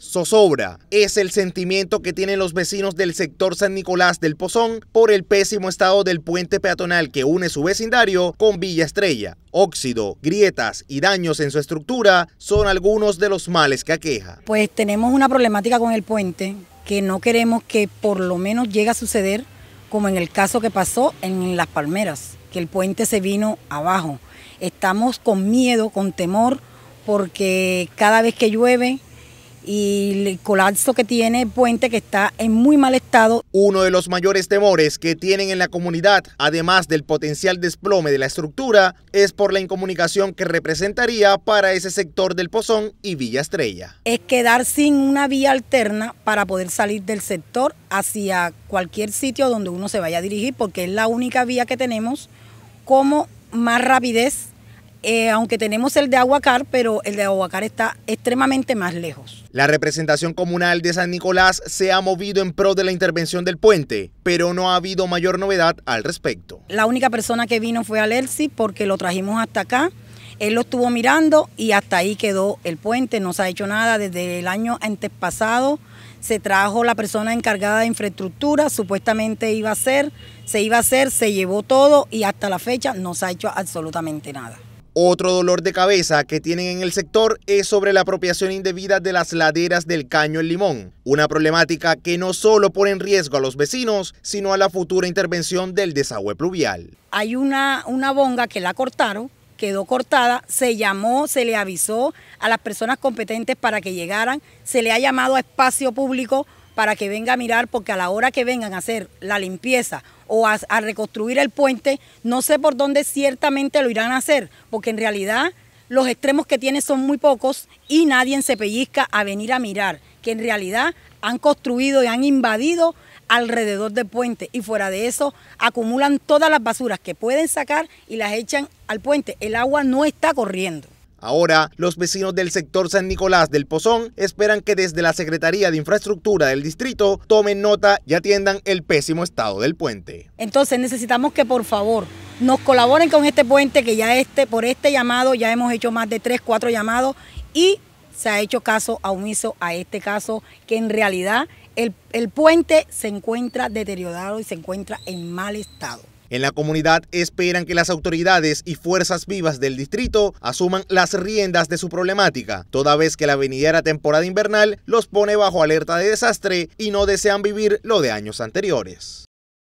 Zozobra es el sentimiento que tienen los vecinos del sector San Nicolás del Pozón por el pésimo estado del puente peatonal que une su vecindario con Villa Estrella. Óxido, grietas y daños en su estructura son algunos de los males que aqueja. Pues tenemos una problemática con el puente que no queremos que por lo menos llegue a suceder como en el caso que pasó en Las Palmeras, que el puente se vino abajo. Estamos con miedo, con temor, porque cada vez que llueve y el colapso que tiene el puente que está en muy mal estado. Uno de los mayores temores que tienen en la comunidad, además del potencial desplome de la estructura, es por la incomunicación que representaría para ese sector del Pozón y Villa Estrella. Es quedar sin una vía alterna para poder salir del sector hacia cualquier sitio donde uno se vaya a dirigir, porque es la única vía que tenemos como más rapidez eh, aunque tenemos el de Aguacar, pero el de Aguacar está extremadamente más lejos. La representación comunal de San Nicolás se ha movido en pro de la intervención del puente, pero no ha habido mayor novedad al respecto. La única persona que vino fue Alerci porque lo trajimos hasta acá. Él lo estuvo mirando y hasta ahí quedó el puente, no se ha hecho nada desde el año antes pasado. Se trajo la persona encargada de infraestructura, supuestamente iba a ser, se iba a hacer, se llevó todo y hasta la fecha no se ha hecho absolutamente nada. Otro dolor de cabeza que tienen en el sector es sobre la apropiación indebida de las laderas del Caño El Limón, una problemática que no solo pone en riesgo a los vecinos, sino a la futura intervención del desagüe pluvial. Hay una, una bonga que la cortaron, quedó cortada, se llamó, se le avisó a las personas competentes para que llegaran, se le ha llamado a espacio público para que venga a mirar, porque a la hora que vengan a hacer la limpieza o a, reconstruir el puente, no sé por dónde ciertamente lo irán a hacer, porque en realidad los extremos que tiene son muy pocos y nadie se pellizca a venir a mirar, que en realidad han construido y han invadido alrededor del puente y fuera de eso acumulan todas las basuras que pueden sacar y las echan al puente. El agua no está corriendo. Ahora, los vecinos del sector San Nicolás del Pozón esperan que desde la Secretaría de Infraestructura del distrito tomen nota y atiendan el pésimo estado del puente. Entonces necesitamos que por favor nos colaboren con este puente que ya este, por este llamado ya hemos hecho más de tres, cuatro llamados y se ha hecho caso a un a este caso que en realidad el puente se encuentra deteriorado y se encuentra en mal estado. En la comunidad esperan que las autoridades y fuerzas vivas del distrito asuman las riendas de su problemática, toda vez que la venidera temporada invernal los pone bajo alerta de desastre y no desean vivir lo de años anteriores.